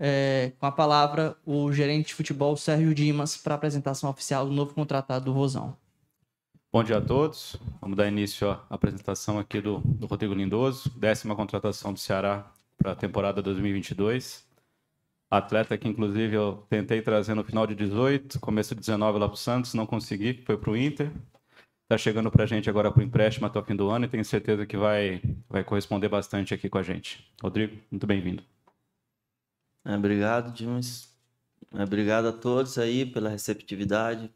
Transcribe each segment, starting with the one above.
é, com a palavra o gerente de futebol Sérgio Dimas para a apresentação oficial do novo contratado do Rosão. Bom dia a todos. Vamos dar início à apresentação aqui do, do Rodrigo Lindoso, décima contratação do Ceará para a temporada 2022. Atleta que, inclusive, eu tentei trazer no final de 18, começo de 19 lá para o Santos, não consegui, foi para o Inter. Está chegando para a gente agora para o empréstimo até o fim do ano e tenho certeza que vai, vai corresponder bastante aqui com a gente. Rodrigo, muito bem-vindo. É, obrigado, Dimas. É, obrigado a todos aí pela receptividade.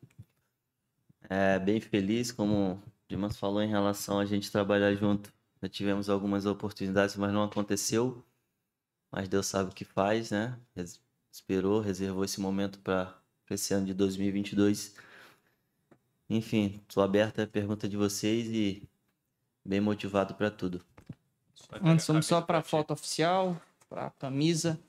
É, bem feliz, como o Dimas falou, em relação a gente trabalhar junto. Já tivemos algumas oportunidades, mas não aconteceu. Mas Deus sabe o que faz, né? esperou, reservou esse momento para esse ano de 2022. Enfim, estou aberto à pergunta de vocês e bem motivado para tudo. Antes, vamos só para a foto oficial, para a camisa.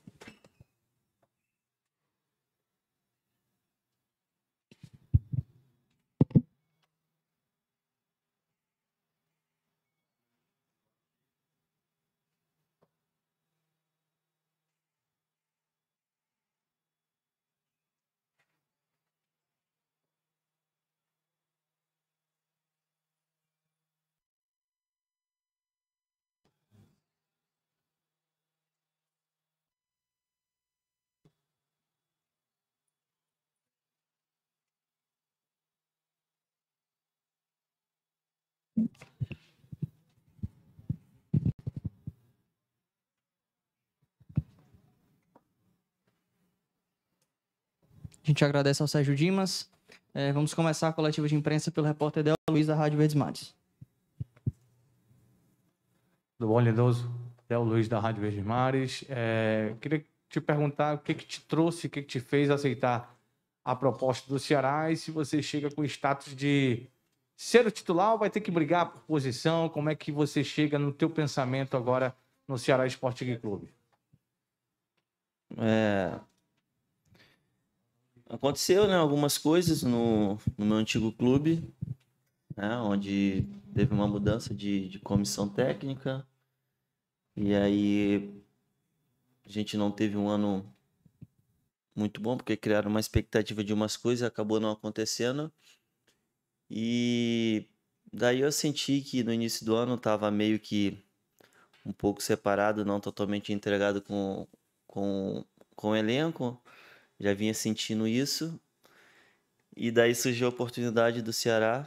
A gente agradece ao Sérgio Dimas. É, vamos começar a coletiva de imprensa pelo repórter Del Luiz da Rádio Verdes Mares. Tudo bom, Lindoso? Del Luiz da Rádio Verdes Mares. É, queria te perguntar o que, que te trouxe, o que, que te fez aceitar a proposta do Ceará e se você chega com status de ser o titular ou vai ter que brigar por posição? Como é que você chega no teu pensamento agora no Ceará Esporte Clube? É... Aconteceu, né, algumas coisas no, no meu antigo clube, né, onde teve uma mudança de, de comissão técnica e aí a gente não teve um ano muito bom porque criaram uma expectativa de umas coisas e acabou não acontecendo. E daí eu senti que no início do ano estava meio que um pouco separado, não totalmente entregado com, com, com o elenco. Já vinha sentindo isso. E daí surgiu a oportunidade do Ceará,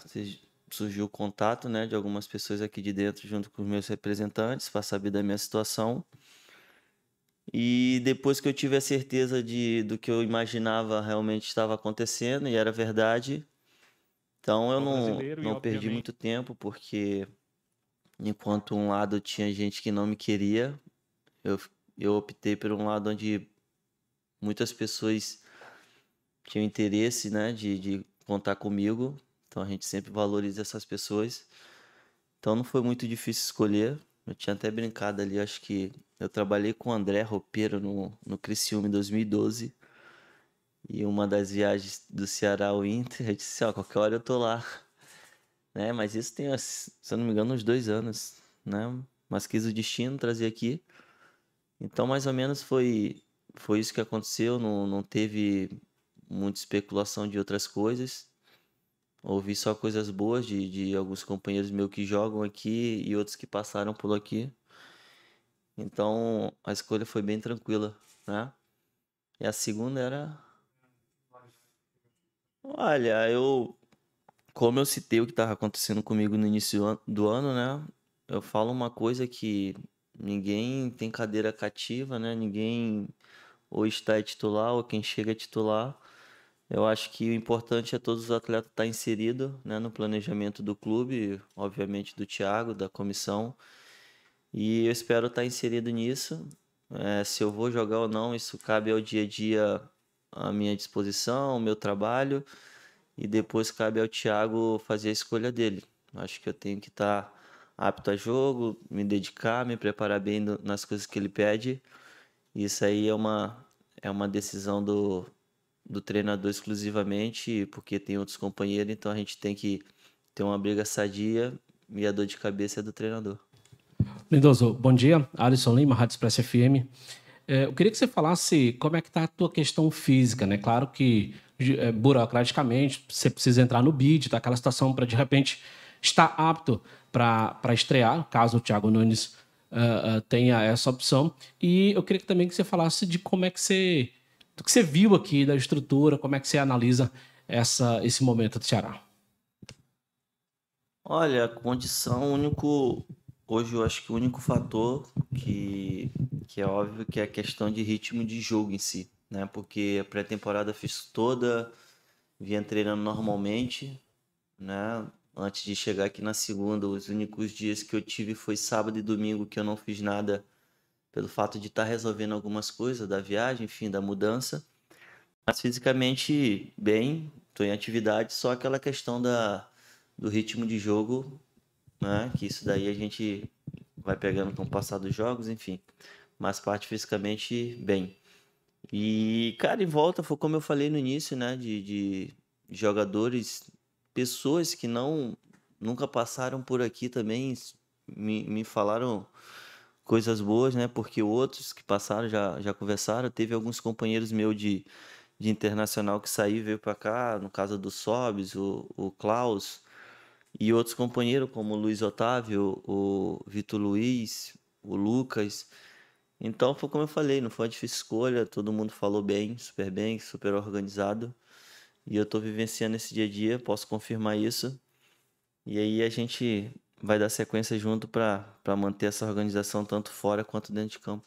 surgiu o contato né, de algumas pessoas aqui de dentro, junto com os meus representantes, para saber da minha situação. E depois que eu tive a certeza de, do que eu imaginava realmente estava acontecendo, e era verdade, então eu não, não perdi muito tempo, porque enquanto um lado tinha gente que não me queria, eu, eu optei por um lado onde muitas pessoas tinham interesse né, de, de contar comigo. Então a gente sempre valoriza essas pessoas. Então não foi muito difícil escolher. Eu tinha até brincado ali, acho que eu trabalhei com o André Ropeiro no, no Criciúma em 2012. E uma das viagens do Ceará ao Inter, eu disse, ó, qualquer hora eu tô lá. Né? Mas isso tem, se eu não me engano, uns dois anos, né? Mas quis o destino trazer aqui. Então, mais ou menos foi, foi isso que aconteceu. Não, não teve muita especulação de outras coisas. Ouvi só coisas boas de, de alguns companheiros meus que jogam aqui e outros que passaram por aqui. Então, a escolha foi bem tranquila, né? E a segunda era Olha, eu. Como eu citei o que estava acontecendo comigo no início do ano- né? Eu falo uma coisa que ninguém tem cadeira cativa, né? Ninguém ou está é titular ou quem chega é titular. Eu acho que o importante é todos os atletas estar tá inseridos né, no planejamento do clube, obviamente do Thiago, da comissão. E eu espero estar tá inserido nisso. É, se eu vou jogar ou não, isso cabe ao dia a dia a minha disposição, o meu trabalho, e depois cabe ao Thiago fazer a escolha dele. Acho que eu tenho que estar tá apto a jogo, me dedicar, me preparar bem nas coisas que ele pede. Isso aí é uma, é uma decisão do, do treinador exclusivamente, porque tem outros companheiros, então a gente tem que ter uma briga sadia e a dor de cabeça é do treinador. Lindoso, bom dia. Alisson Lima, Rádio Express FM. É, eu queria que você falasse como é que está a tua questão física, né? Claro que é, burocraticamente você precisa entrar no bid, tá aquela situação para de repente estar apto para estrear, caso o Thiago Nunes uh, uh, tenha essa opção. E eu queria também que você falasse de como é que você do que você viu aqui da estrutura, como é que você analisa essa, esse momento do Ceará. Olha, condição, o único hoje eu acho que o único fator que, que é óbvio que é a questão de ritmo de jogo em si, né? Porque a pré-temporada fiz toda, vinha treinando normalmente, né? Antes de chegar aqui na segunda, os únicos dias que eu tive foi sábado e domingo que eu não fiz nada pelo fato de estar tá resolvendo algumas coisas da viagem, enfim, da mudança. Mas fisicamente bem, estou em atividade, só aquela questão da, do ritmo de jogo né? Que isso daí a gente vai pegando com o passar dos jogos, enfim. Mas parte fisicamente bem. E, cara, em volta foi como eu falei no início, né? De, de jogadores, pessoas que não nunca passaram por aqui também me, me falaram coisas boas, né? Porque outros que passaram já, já conversaram. Teve alguns companheiros meus de, de internacional que saíram e veio para cá, no caso do Sobis, o, o Klaus, e outros companheiros, como o Luiz Otávio, o Vitor Luiz, o Lucas. Então, foi como eu falei, não foi uma difícil escolha, todo mundo falou bem, super bem, super organizado. E eu estou vivenciando esse dia a dia, posso confirmar isso. E aí a gente vai dar sequência junto para manter essa organização tanto fora quanto dentro de campo.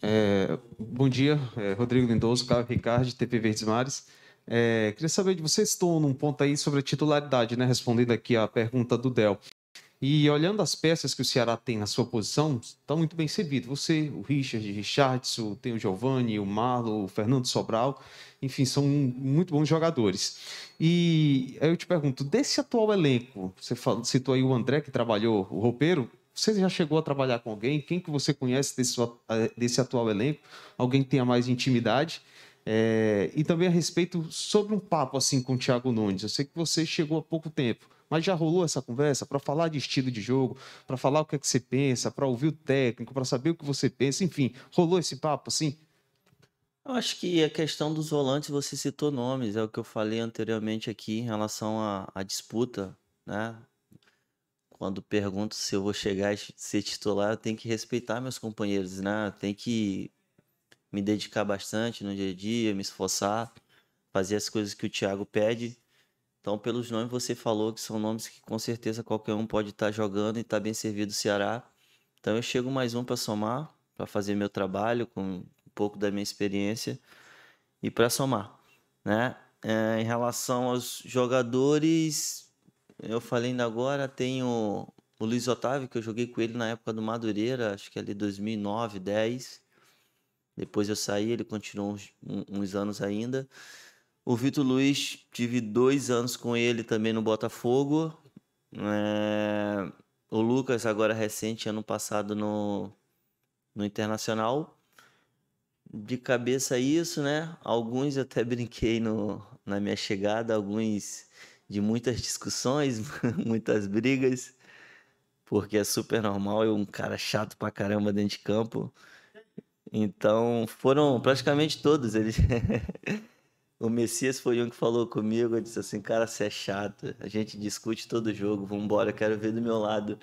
É, bom dia, é, Rodrigo Lindoso, Carlos Ricardo, TP Verdes Mares. É, queria saber de vocês, estou num ponto aí sobre a titularidade, né? Respondendo aqui a pergunta do Del. E olhando as peças que o Ceará tem na sua posição, está muito bem servido. Você, o Richard, o Richardson, tem o Giovanni, o Marlon, o Fernando Sobral, enfim, são muito bons jogadores. E aí eu te pergunto, desse atual elenco, você citou aí o André que trabalhou, o roupeiro, você já chegou a trabalhar com alguém? Quem que você conhece desse, eh, desse atual elenco? Alguém que tenha mais intimidade? É, e também a respeito sobre um papo assim com o Thiago Nunes. Eu sei que você chegou há pouco tempo, mas já rolou essa conversa para falar de estilo de jogo, para falar o que é que você pensa, para ouvir o técnico, para saber o que você pensa, enfim, rolou esse papo assim? Eu acho que a questão dos volantes, você citou nomes, é o que eu falei anteriormente aqui em relação à, à disputa, né? Quando pergunto se eu vou chegar a ser titular, eu tenho que respeitar meus companheiros, né? Tem que me dedicar bastante no dia a dia, me esforçar, fazer as coisas que o Thiago pede. Então, pelos nomes você falou que são nomes que com certeza qualquer um pode estar tá jogando e estar tá bem servido o Ceará. Então, eu chego mais um para somar, para fazer meu trabalho com um pouco da minha experiência e para somar, né? É, em relação aos jogadores, eu falei ainda agora, tem o, o Luiz Otávio, que eu joguei com ele na época do Madureira, acho que é ali 2009, 10. Depois eu saí, ele continuou uns, uns anos ainda. O Vitor Luiz, tive dois anos com ele também no Botafogo. É... O Lucas, agora recente, ano passado no, no Internacional. De cabeça isso, né? Alguns eu até brinquei no, na minha chegada, alguns de muitas discussões, muitas brigas, porque é super normal, eu um cara chato pra caramba dentro de campo. Então, foram praticamente todos eles. o Messias foi um que falou comigo, disse assim, cara, você é chato, a gente discute todo jogo, vamos embora, quero ver do meu lado.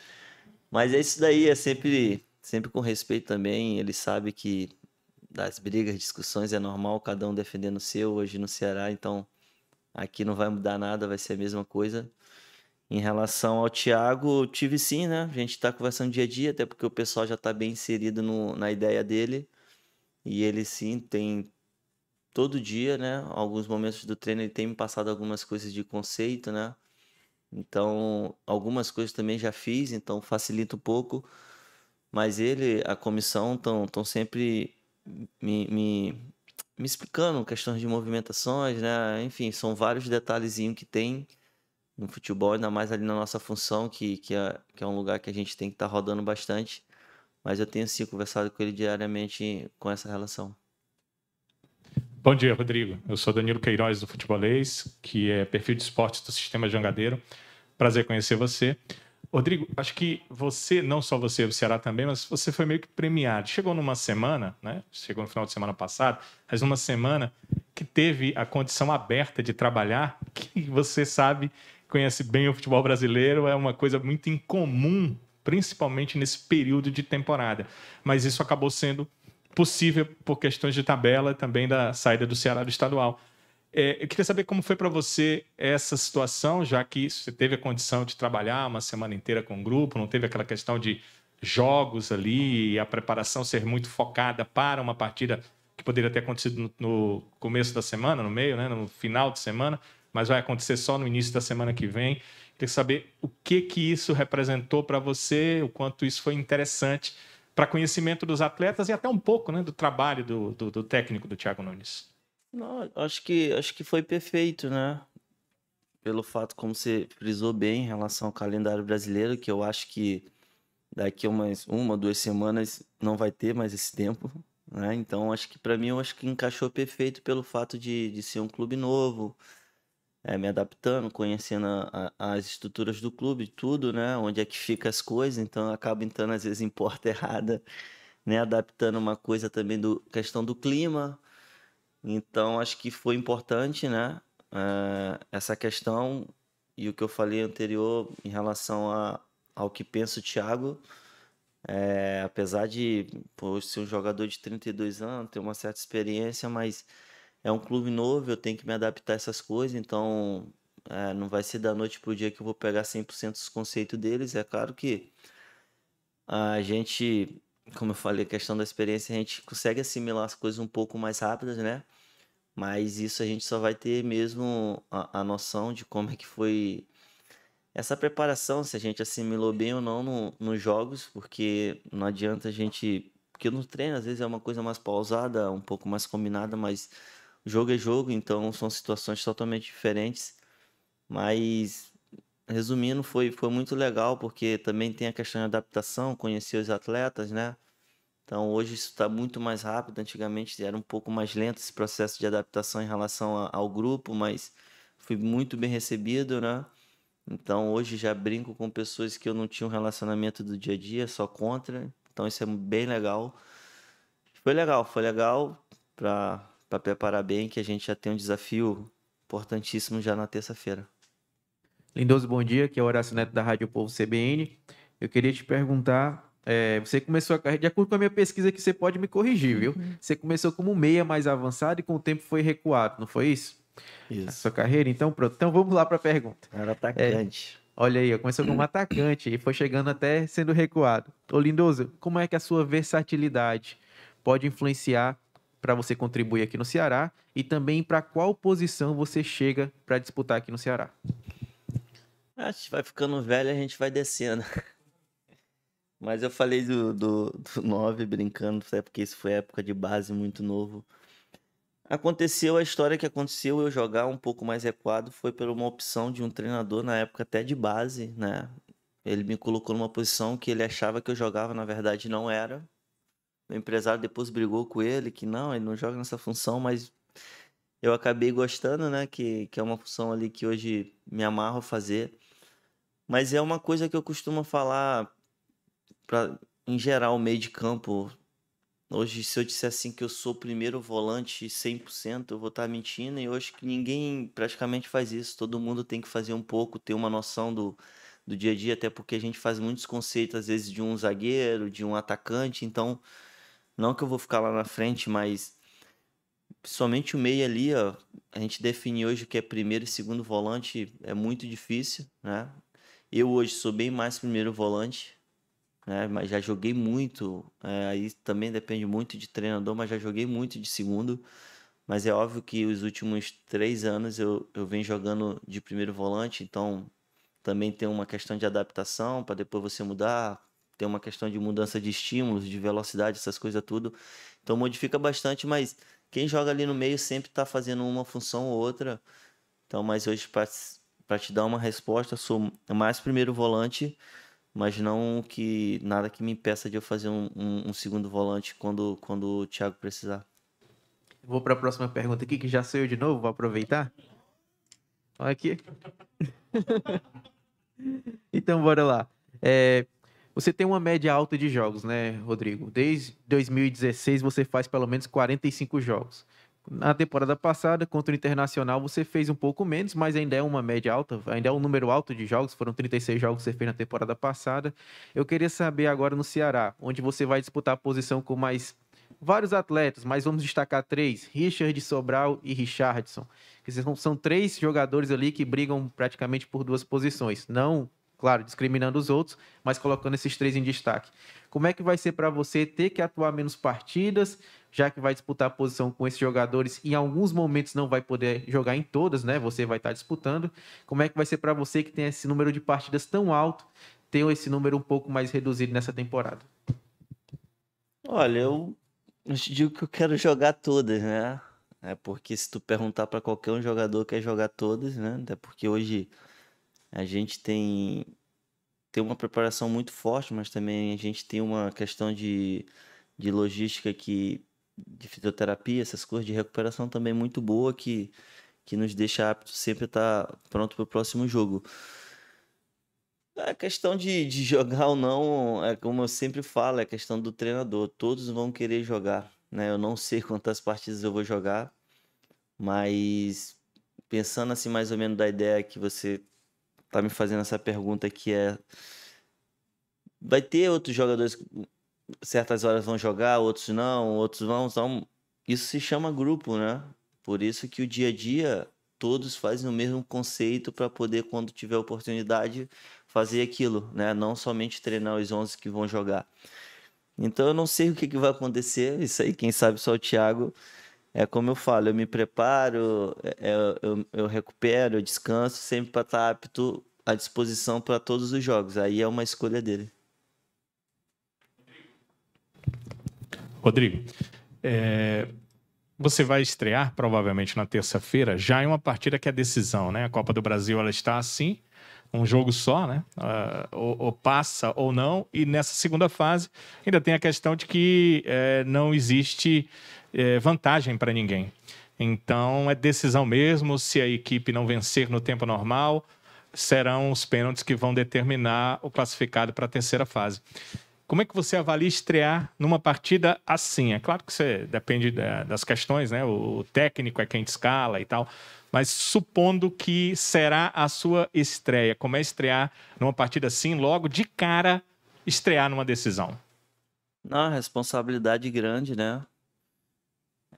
Mas é isso daí, é sempre, sempre com respeito também, ele sabe que das brigas, discussões é normal, cada um defendendo o seu, hoje no Ceará, então aqui não vai mudar nada, vai ser a mesma coisa. Em relação ao Thiago, tive sim, né? A gente está conversando dia a dia, até porque o pessoal já está bem inserido no, na ideia dele. E ele sim tem todo dia, né? Alguns momentos do treino ele tem me passado algumas coisas de conceito, né? Então, algumas coisas também já fiz, então facilita um pouco. Mas ele, a comissão, estão tão sempre me, me, me, explicando questões de movimentações, né? Enfim, são vários detalhezinhos que tem no futebol, ainda mais ali na nossa função, que, que, é, que é um lugar que a gente tem que estar tá rodando bastante mas eu tenho sim conversado com ele diariamente com essa relação. Bom dia, Rodrigo. Eu sou Danilo Queiroz, do Futebolês, que é perfil de esportes do Sistema Jangadeiro. Prazer conhecer você. Rodrigo, acho que você, não só você, o Ceará também, mas você foi meio que premiado. Chegou numa semana, né? Chegou no final de semana passado, mas numa semana que teve a condição aberta de trabalhar, que você sabe, conhece bem o futebol brasileiro, é uma coisa muito incomum principalmente nesse período de temporada. Mas isso acabou sendo possível por questões de tabela também da saída do Ceará do estadual. É, eu queria saber como foi para você essa situação, já que você teve a condição de trabalhar uma semana inteira com o grupo, não teve aquela questão de jogos ali e a preparação ser muito focada para uma partida que poderia ter acontecido no, começo da semana, no meio, né, no final de semana, mas vai acontecer só no início da semana que vem. Queria saber o que que isso representou para você, o quanto isso foi interessante para conhecimento dos atletas e até um pouco né, do trabalho do, do, do técnico do Thiago Nunes. Não, acho que acho que foi perfeito, né? Pelo fato como você frisou bem em relação ao calendário brasileiro, que eu acho que daqui umas uma duas semanas não vai ter mais esse tempo, né? Então acho que para mim eu acho que encaixou perfeito pelo fato de, de ser um clube novo, é, me adaptando, conhecendo a, a, as estruturas do clube, tudo, né? Onde é que fica as coisas, então eu acabo entrando às vezes em porta errada, né? Adaptando uma coisa também do questão do clima. Então acho que foi importante, né? Uh, essa questão e o que eu falei anterior em relação a, ao que pensa o Thiago. É, apesar de pô, ser um jogador de 32 anos, ter uma certa experiência, mas é um clube novo, eu tenho que me adaptar a essas coisas, então é, não vai ser da noite pro dia que eu vou pegar 100% dos conceitos deles. É claro que a gente, como eu falei, a questão da experiência, a gente consegue assimilar as coisas um pouco mais rápidas, né? Mas isso a gente só vai ter mesmo a, a noção de como é que foi essa preparação, se a gente assimilou bem ou não no, nos jogos, porque não adianta a gente. Porque no treino, às vezes, é uma coisa mais pausada, um pouco mais combinada, mas jogo é jogo, então são situações totalmente diferentes. Mas, resumindo, foi, foi muito legal, porque também tem a questão de adaptação, conhecer os atletas, né? Então, hoje isso está muito mais rápido. Antigamente era um pouco mais lento esse processo de adaptação em relação a, ao grupo, mas fui muito bem recebido, né? Então, hoje já brinco com pessoas que eu não tinha um relacionamento do dia a dia, só contra. Então, isso é bem legal. Foi legal, foi legal para para preparar bem, que a gente já tem um desafio importantíssimo já na terça-feira. Lindoso, bom dia. Aqui é o Horácio Neto da Rádio Povo CBN. Eu queria te perguntar, é, você começou a carreira, de acordo com a minha pesquisa que você pode me corrigir, viu? Uhum. Você começou como meia mais avançado e com o tempo foi recuado, não foi isso? Isso. A sua carreira, então pronto. Então vamos lá para a pergunta. Era é, atacante. É, olha aí, começou como atacante e foi chegando até sendo recuado. Ô Lindoso, como é que a sua versatilidade pode influenciar para você contribuir aqui no Ceará e também para qual posição você chega para disputar aqui no Ceará? A gente vai ficando velho, a gente vai descendo. Mas eu falei do, do, do 9 brincando, até porque isso foi época de base muito novo. Aconteceu a história que aconteceu, eu jogar um pouco mais recuado foi por uma opção de um treinador na época até de base, né? Ele me colocou numa posição que ele achava que eu jogava, na verdade não era. Meu empresário depois brigou com ele que não, ele não joga nessa função, mas eu acabei gostando, né? Que, que é uma função ali que hoje me amarro a fazer. Mas é uma coisa que eu costumo falar pra, em geral, meio de campo. Hoje, se eu disser assim que eu sou o primeiro volante 100%, eu vou estar tá mentindo. E hoje que ninguém praticamente faz isso. Todo mundo tem que fazer um pouco, ter uma noção do, do dia a dia, até porque a gente faz muitos conceitos, às vezes, de um zagueiro, de um atacante. Então, não que eu vou ficar lá na frente, mas somente o meio ali, ó, a gente define hoje o que é primeiro e segundo volante, é muito difícil, né? Eu hoje sou bem mais primeiro volante, né? Mas já joguei muito, é, aí também depende muito de treinador, mas já joguei muito de segundo. Mas é óbvio que os últimos três anos eu, eu venho jogando de primeiro volante, então também tem uma questão de adaptação para depois você mudar, tem uma questão de mudança de estímulos, de velocidade, essas coisas tudo. Então modifica bastante, mas quem joga ali no meio sempre está fazendo uma função ou outra. Então, mas hoje para te dar uma resposta, sou mais primeiro volante, mas não que nada que me impeça de eu fazer um, um, um segundo volante quando, quando o Thiago precisar. Vou para a próxima pergunta aqui, que já sou eu de novo, vou aproveitar. Olha aqui. então, bora lá. É, você tem uma média alta de jogos, né, Rodrigo? Desde 2016 você faz pelo menos 45 jogos. Na temporada passada, contra o Internacional, você fez um pouco menos, mas ainda é uma média alta, ainda é um número alto de jogos, foram 36 jogos que você fez na temporada passada. Eu queria saber agora no Ceará, onde você vai disputar a posição com mais vários atletas, mas vamos destacar três: Richard Sobral e Richardson. Que são, são três jogadores ali que brigam praticamente por duas posições. Não claro, discriminando os outros, mas colocando esses três em destaque. Como é que vai ser para você ter que atuar menos partidas, já que vai disputar a posição com esses jogadores e em alguns momentos não vai poder jogar em todas, né? Você vai estar tá disputando. Como é que vai ser para você que tem esse número de partidas tão alto, ter esse número um pouco mais reduzido nessa temporada? Olha, eu, eu te digo que eu quero jogar todas, né? É porque se tu perguntar para qualquer um jogador quer jogar todas, né? Até porque hoje a gente tem, tem uma preparação muito forte, mas também a gente tem uma questão de, de logística que, de fisioterapia, essas coisas, de recuperação também muito boa que, que nos deixa apto sempre estar tá pronto para o próximo jogo. A questão de, de jogar ou não, é como eu sempre falo, é questão do treinador. Todos vão querer jogar. Né? Eu não sei quantas partidas eu vou jogar, mas pensando assim mais ou menos da ideia que você tá me fazendo essa pergunta que é vai ter outros jogadores certas horas vão jogar, outros não, outros vão, então isso se chama grupo, né? Por isso que o dia a dia todos fazem o mesmo conceito para poder quando tiver oportunidade fazer aquilo, né? Não somente treinar os 11 que vão jogar. Então eu não sei o que, que vai acontecer, isso aí quem sabe só o Thiago é como eu falo, eu me preparo, eu, é, é, eu, eu recupero, eu descanso, sempre para estar tá apto à disposição para todos os jogos. Aí é uma escolha dele. Rodrigo, é, você vai estrear provavelmente na terça-feira, já em é uma partida que é decisão, né? A Copa do Brasil ela está assim, um jogo só, né? Uh, ou, ou, passa ou não. E nessa segunda fase ainda tem a questão de que é, não existe é, vantagem para ninguém. Então é decisão mesmo. Se a equipe não vencer no tempo normal, serão os pênaltis que vão determinar o classificado para a terceira fase. Como é que você avalia estrear numa partida assim? É claro que você depende das questões, né? O técnico é quem te escala e tal. Mas supondo que será a sua estreia, como é estrear numa partida assim, logo de cara estrear numa decisão? Não, responsabilidade grande, né?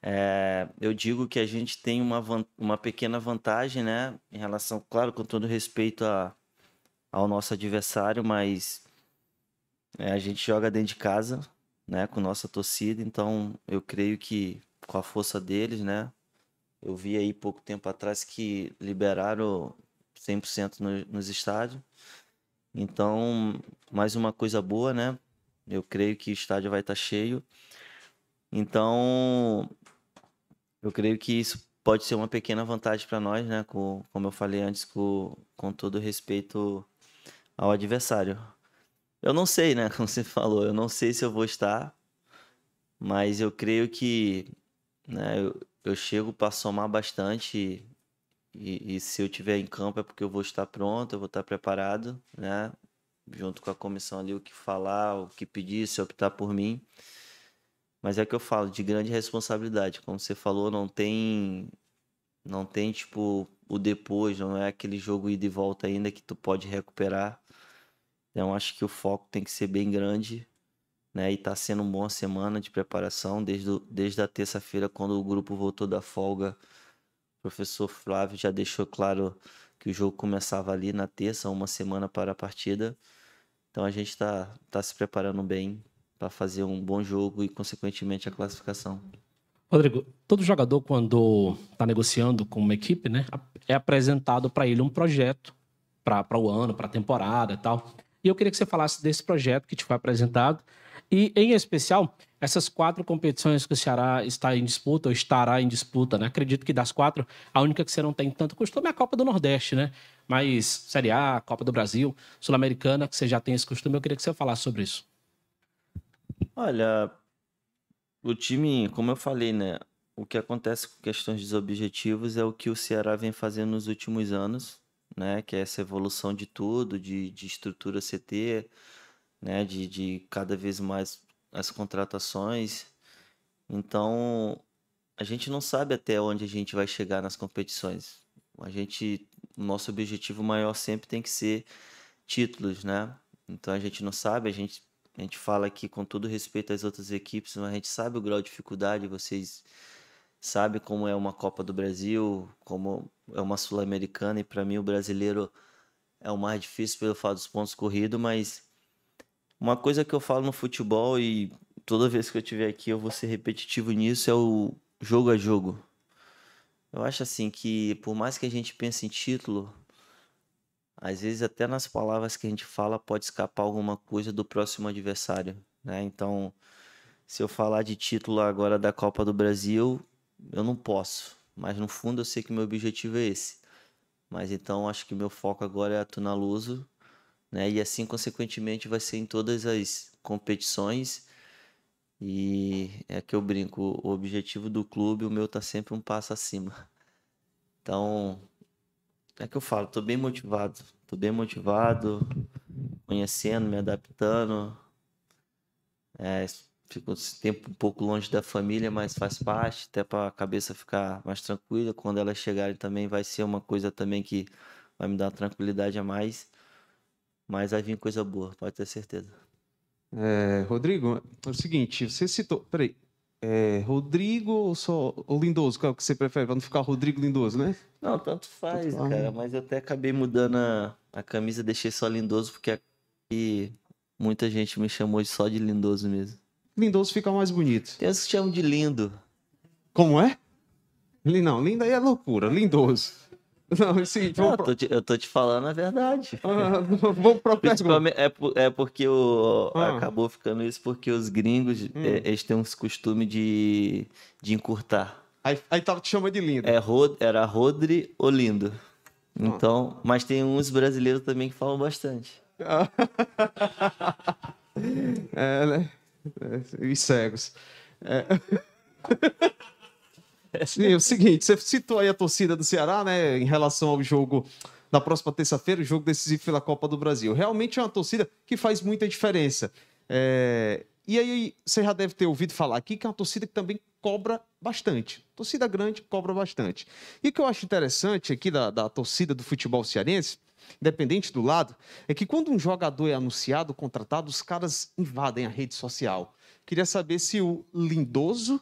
É, eu digo que a gente tem uma, uma pequena vantagem, né? Em relação, claro, com todo respeito a, ao nosso adversário, mas é, a gente joga dentro de casa, né? Com nossa torcida, então eu creio que com a força deles, né? Eu vi aí pouco tempo atrás que liberaram 100% no, nos estádios. Então, mais uma coisa boa, né? Eu creio que o estádio vai estar tá cheio. Então, eu creio que isso pode ser uma pequena vantagem para nós, né? Com, como eu falei antes, com, com todo respeito ao adversário. Eu não sei, né? Como você falou, eu não sei se eu vou estar, mas eu creio que né, eu, eu chego para somar bastante e, e, se eu tiver em campo é porque eu vou estar pronto, eu vou estar preparado, né? Junto com a comissão ali, o que falar, o que pedir, se optar por mim. Mas é o que eu falo, de grande responsabilidade. Como você falou, não tem. Não tem, tipo, o depois, não é aquele jogo ida e volta ainda que tu pode recuperar. Então acho que o foco tem que ser bem grande, né? E tá sendo uma boa semana de preparação. Desde, o, desde a terça-feira, quando o grupo voltou da folga, o professor Flávio já deixou claro que o jogo começava ali na terça, uma semana para a partida. Então a gente está tá se preparando bem para fazer um bom jogo e, consequentemente, a classificação. Rodrigo, todo jogador, quando está negociando com uma equipe, né, é apresentado para ele um projeto para o ano, para a temporada e tal. E eu queria que você falasse desse projeto que te foi apresentado e, em especial, essas quatro competições que o Ceará está em disputa, ou estará em disputa, né? Acredito que das quatro, a única que você não tem tanto costume é a Copa do Nordeste, né? Mas Série A, Copa do Brasil, Sul-Americana, que você já tem esse costume, eu queria que você falasse sobre isso. Olha, o time, como eu falei, né? O que acontece com questões dos objetivos é o que o Ceará vem fazendo nos últimos anos, né? Que é essa evolução de tudo, de, de estrutura CT, né? De, de cada vez mais as contratações. Então, a gente não sabe até onde a gente vai chegar nas competições. A gente, o nosso objetivo maior sempre tem que ser títulos, né? Então a gente não sabe, a gente a gente fala aqui com todo respeito às outras equipes, mas a gente sabe o grau de dificuldade, vocês sabem como é uma Copa do Brasil, como é uma Sul-Americana, e para mim o brasileiro é o mais difícil pelo fato dos pontos corridos, mas uma coisa que eu falo no futebol e toda vez que eu estiver aqui eu vou ser repetitivo nisso é o jogo a jogo. Eu acho assim que por mais que a gente pense em título, às vezes até nas palavras que a gente fala pode escapar alguma coisa do próximo adversário, né? Então, se eu falar de título agora da Copa do Brasil, eu não posso, mas no fundo eu sei que meu objetivo é esse. Mas então acho que meu foco agora é a Tunaluso, né? E assim consequentemente vai ser em todas as competições. E é que eu brinco, o objetivo do clube, o meu tá sempre um passo acima. Então, é que eu falo, tô bem motivado. Tô bem motivado, conhecendo, me adaptando. É, fico esse tempo um pouco longe da família, mas faz parte, até para a cabeça ficar mais tranquila. Quando elas chegarem também vai ser uma coisa também que vai me dar uma tranquilidade a mais. Mas vai vir coisa boa, pode ter certeza. É, Rodrigo, é o seguinte, você citou. Peraí, é, Rodrigo ou só ou Lindoso? Qual é que você prefere? Vamos ficar Rodrigo Lindoso, né? Não, tanto faz, tanto cara. Faz. Mas eu até acabei mudando a, a camisa, deixei só Lindoso, porque aqui muita gente me chamou só de Lindoso mesmo. Lindoso fica mais bonito. Tem uns que chamam de lindo. Como é? Não, lindo aí é loucura. Lindoso. Não, é não, eu, tô te, eu, tô te, falando a verdade. Ah, vamos pra Principalmente é, é porque o, ah. acabou ficando isso porque os gringos hum. é, eles têm uns costume de, de encurtar. Aí, aí tava tá, te chamando de lindo. É, era Rodri ou lindo. Então, ah. mas tem uns brasileiros também que falam bastante. é, né? É, e cegos. É. Sim, é o seguinte, você citou aí a torcida do Ceará, né, em relação ao jogo na próxima terça-feira, o jogo decisivo pela Copa do Brasil. Realmente é uma torcida que faz muita diferença. É... E aí, você já deve ter ouvido falar aqui que é uma torcida que também cobra bastante. Torcida grande cobra bastante. E o que eu acho interessante aqui da, da torcida do futebol cearense, independente do lado, é que quando um jogador é anunciado, contratado, os caras invadem a rede social. Queria saber se o Lindoso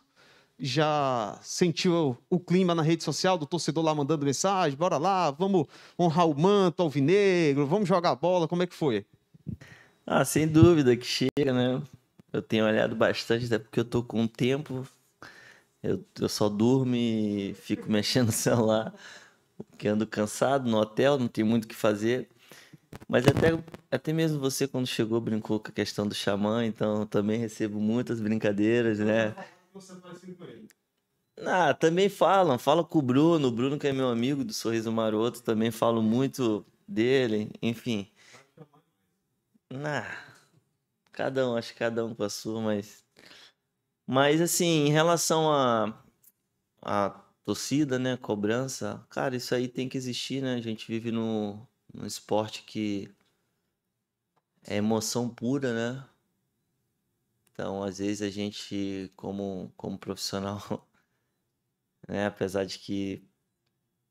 já sentiu o clima na rede social do torcedor lá mandando mensagem, bora lá, vamos honrar o manto alvinegro, vamos jogar bola, como é que foi? Ah, sem dúvida que chega, né? Eu tenho olhado bastante, até porque eu tô com tempo, eu, eu só durmo e fico mexendo no celular, porque ando cansado no hotel, não tem muito o que fazer. Mas até, até mesmo você, quando chegou, brincou com a questão do xamã, então eu também recebo muitas brincadeiras, né? você é com ele. Ah, também falam, fala com o Bruno, o Bruno que é meu amigo do Sorriso Maroto, também falo muito dele, enfim. Ah, cada um, acho que cada um com sua mas. Mas assim, em relação a, a torcida, né? Cobrança, cara, isso aí tem que existir, né? A gente vive num, num esporte que é emoção pura, né? Então, às vezes a gente, como, como profissional, né, apesar de que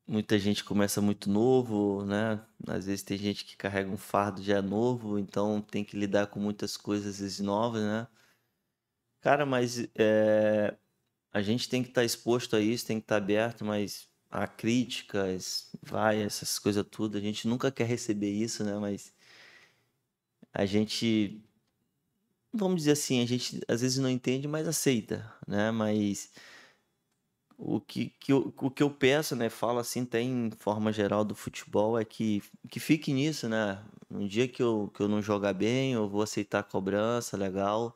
muita gente começa muito novo, né, às vezes tem gente que carrega um fardo já novo, então tem que lidar com muitas coisas novas, né. Cara, mas é, a gente tem que estar tá exposto a isso, tem que estar tá aberto, mas a críticas, vai, essas coisas tudo, a gente nunca quer receber isso, né, mas a gente vamos dizer assim, a gente às vezes não entende, mas aceita, né? Mas o que, que, eu, o que eu peço, né? Falo assim, até em forma geral do futebol, é que, que fique nisso, né? Um dia que eu, que eu não jogar bem, eu vou aceitar a cobrança, legal,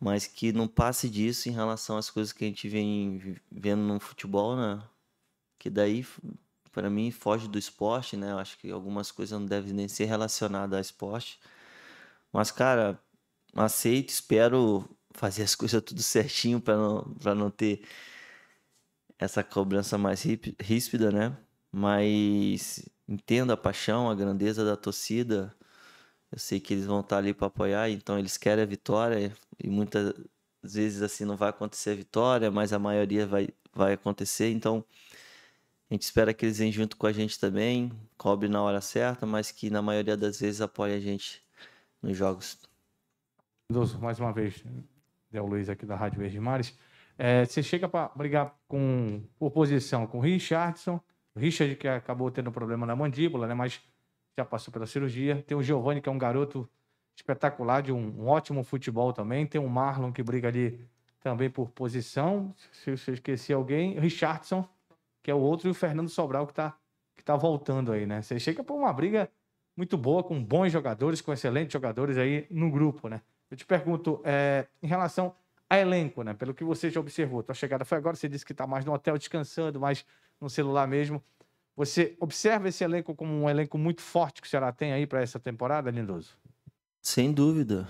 mas que não passe disso em relação às coisas que a gente vem vendo no futebol, né? Que daí, para mim, foge do esporte, né? Eu acho que algumas coisas não devem nem ser relacionadas ao esporte. Mas, cara, aceito, espero fazer as coisas tudo certinho para não, não ter essa cobrança mais ríspida, né? Mas entendo a paixão, a grandeza da torcida. Eu sei que eles vão estar ali para apoiar, então eles querem a vitória e muitas vezes assim não vai acontecer a vitória, mas a maioria vai, vai acontecer. Então a gente espera que eles venham junto com a gente também, cobre na hora certa, mas que na maioria das vezes apoie a gente nos jogos mais uma vez, Del Luiz aqui da Rádio Verde Mares, é, você chega para brigar com oposição com o Richardson, o Richard que acabou tendo problema na mandíbula, né, mas já passou pela cirurgia. Tem o Giovanni, que é um garoto espetacular, de um, um, ótimo futebol também. Tem o Marlon, que briga ali também por posição, se, eu esqueci alguém. Richardson, que é o outro, e o Fernando Sobral, que está que tá voltando aí, né? Você chega para uma briga muito boa, com bons jogadores, com excelentes jogadores aí no grupo, né? Eu te pergunto, é, em relação a elenco, né? Pelo que você já observou, tua chegada foi agora, você disse que está mais no hotel descansando, mais no celular mesmo. Você observa esse elenco como um elenco muito forte que o Ceará tem aí para essa temporada, Lindoso? Sem dúvida.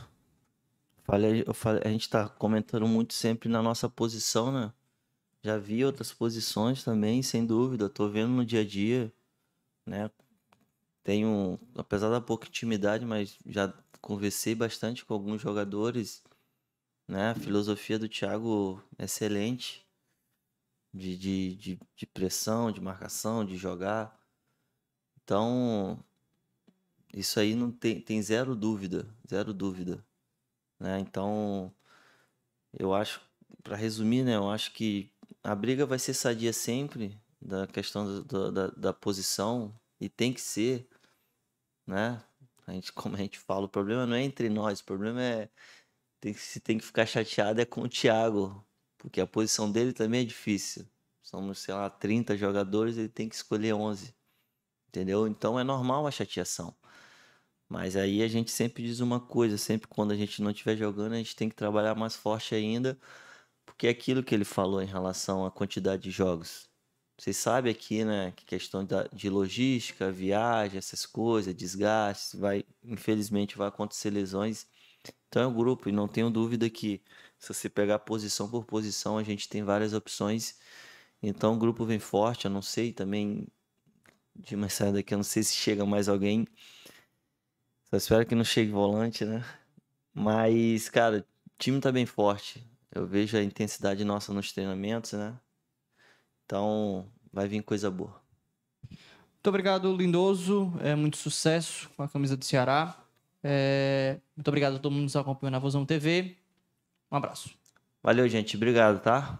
Falei, falei, a gente está comentando muito sempre na nossa posição, né? Já vi outras posições também, sem dúvida. Estou vendo no dia a dia, né? Tenho, apesar da pouca intimidade, mas já conversei bastante com alguns jogadores, né? A filosofia do Thiago é excelente. De, de, de, de, pressão, de marcação, de jogar. Então, isso aí não tem, tem zero dúvida, zero dúvida. Né? Então, eu acho, para resumir, né, eu acho que a briga vai ser sadia sempre, da questão do, da, da posição, e tem que ser, né? A gente, como a gente fala, o problema não é entre nós, o problema é. Tem, se tem que ficar chateado é com o Thiago, porque a posição dele também é difícil. Somos, sei lá, 30 jogadores, ele tem que escolher 11. Entendeu? Então é normal a chateação. Mas aí a gente sempre diz uma coisa, sempre quando a gente não estiver jogando, a gente tem que trabalhar mais forte ainda, porque é aquilo que ele falou em relação à quantidade de jogos. Vocês sabem aqui, né, que questão da, de logística, viagem, essas coisas, desgaste, vai, infelizmente vai acontecer lesões. Então é um grupo e não tenho dúvida que se você pegar posição por posição, a gente tem várias opções. Então o grupo vem forte, eu não sei também de uma saída aqui, eu não sei se chega mais alguém. Só espero que não chegue volante, né? Mas, cara, o time tá bem forte. Eu vejo a intensidade nossa nos treinamentos, né? Então, vai vir coisa boa. Muito obrigado, Lindoso. É, muito sucesso com a camisa do Ceará. É, muito obrigado a todo mundo que nos acompanhou na Vozão TV. Um abraço. Valeu, gente. Obrigado, tá?